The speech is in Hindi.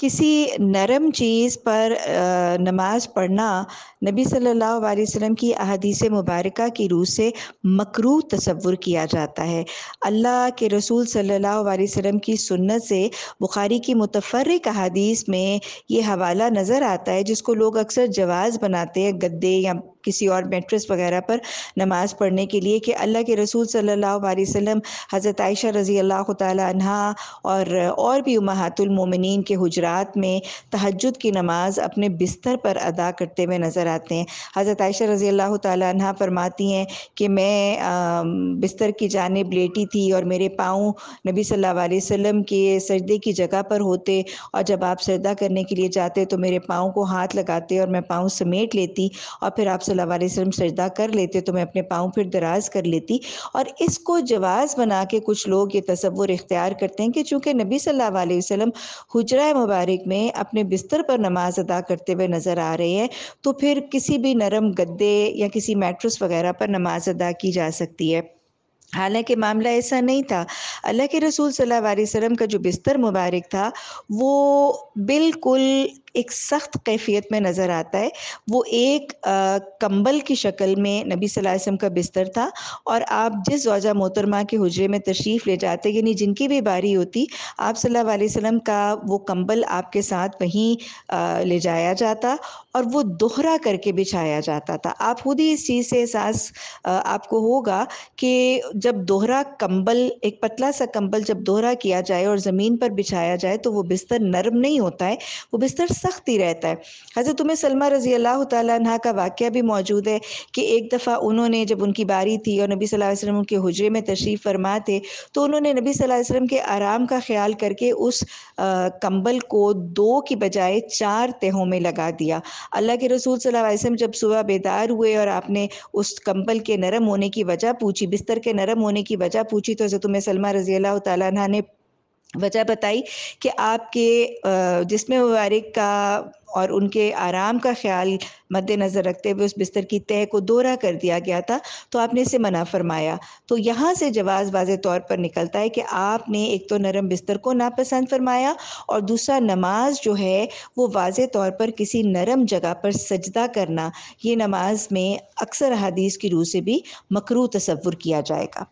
किसी नरम चीज़ पर नमाज़ पढ़ना नबी सल्लल्लाहु अलैहि वसल्लम की अहादीस मुबारक की रूह से मकरू तसवुर किया जाता है अल्लाह के रसूल सल्लल्लाहु अलैहि वसल्लम की सुन्नत से बुखारी की मुतफर अहदीस में ये हवाला नज़र आता है जिसको लोग अक्सर जवाज़ बनाते हैं गद्दे या किसी और मेट्रेस वगैरह पर नमाज़ पढ़ने के लिए कि अल्लाह के रसूल सल्लल्लाहु अलैहि वसल्लम हज़रत आयशा रज़ी अल्लाह तहा और और भी उमहातुलमोमिन के हजरात में तहजद की नमाज़ अपने बिस्तर पर अदा करते हुए नज़र आते हैं हज़रत आयशा रज़ी अल्लाह तहा फरमाती हैं कि मैं बिस्तर की जानब लेटी थी और मेरे पाँव नबी सल्ला वसम के सजदे की जगह पर होते और जब आप सजदा करने के लिए जाते तो मेरे पाँव को हाथ लगाते और मैं पाँव समेट लेती और फिर आप सलावारिसम सजदा कर लेते तो मैं अपने पाँव फिर दराज कर लेती और इसको जवाज़ बना के कुछ लोग ये तस्वुर इख्तियार करते हैं कि चूँकि नबी सल्ला वसम हजरा मुबारक में अपने बिस्तर पर नमाज अदा करते हुए नज़र आ रहे हैं तो फिर किसी भी नरम गद्दे या किसी मेट्रस वगैरह पर नमाज अदा की जा सकती है हालांकि मामला ऐसा नहीं था अल्लाह के रसूल सल्लल्लाहु अलैहि वसल्लम का जो बिस्तर मुबारक था वो बिल्कुल एक सख्त कैफियत में नज़र आता है वो एक आ, कंबल की शक्ल में नबी सल्लल्लाहु अलैहि वसल्लम का बिस्तर था और आप जिस रोजा मोहतरमा के हुजरे में तशरीफ़ ले जाते यानी जिनकी भी बारी होती आप सल्लल्लाहु अलैहि वसल्लम का वो कंबल आपके साथ वहीं ले जाया जाता और वो दोहरा करके बिछाया जाता था आप खुद ही इस चीज़ से एहसास आपको होगा कि जब दोहरा कंबल एक पतला सा कंबल जब दोहरा किया जाए और ज़मीन पर बिछाया जाए तो वो बिस्तर नरम नहीं होता है वो बिस्तर सख्त ही रहता है हज़रत उम सलमा रजी अल्लाह तह का वाक़ भी मौजूद है कि एक दफ़ा उन्होंने जब उनकी बारी थी और नबी सल्लल्लाहु अलैहि वसल्लम उनके हुजरे में तशरीफ़ फरमा थे तो उन्होंने नबी सल्लल्लाहु अलैहि वसल्लम के आराम का ख्याल करके उस कंबल को दो की बजाय चार तहों में लगा दिया अल्लाह के रसूल सल्लल्लाहु अलैहि वसल्लम जब सुबह बेदार हुए और आपने उस कंबल के नरम होने की वजह पूछी बिस्तर के नरम गर्म होने की वजह पूछी तो हजरत सलमा रजी अल्लाह तला ने वजह बताई कि आपके जिसमें मुबारक का और उनके आराम का ख्याल मद्देनज़र रखते हुए उस बिस्तर की तय को दोहरा कर दिया गया था तो आपने इसे मना फरमाया तो यहाँ से जवाब वाज तौर पर निकलता है कि आपने एक तो नरम बिस्तर को नापसंद फरमाया और दूसरा नमाज जो है वो वाज तौर पर किसी नरम जगह पर सजदा करना ये नमाज में अक्सर हदीस की रूह से भी मकरू तस्वुर किया जाएगा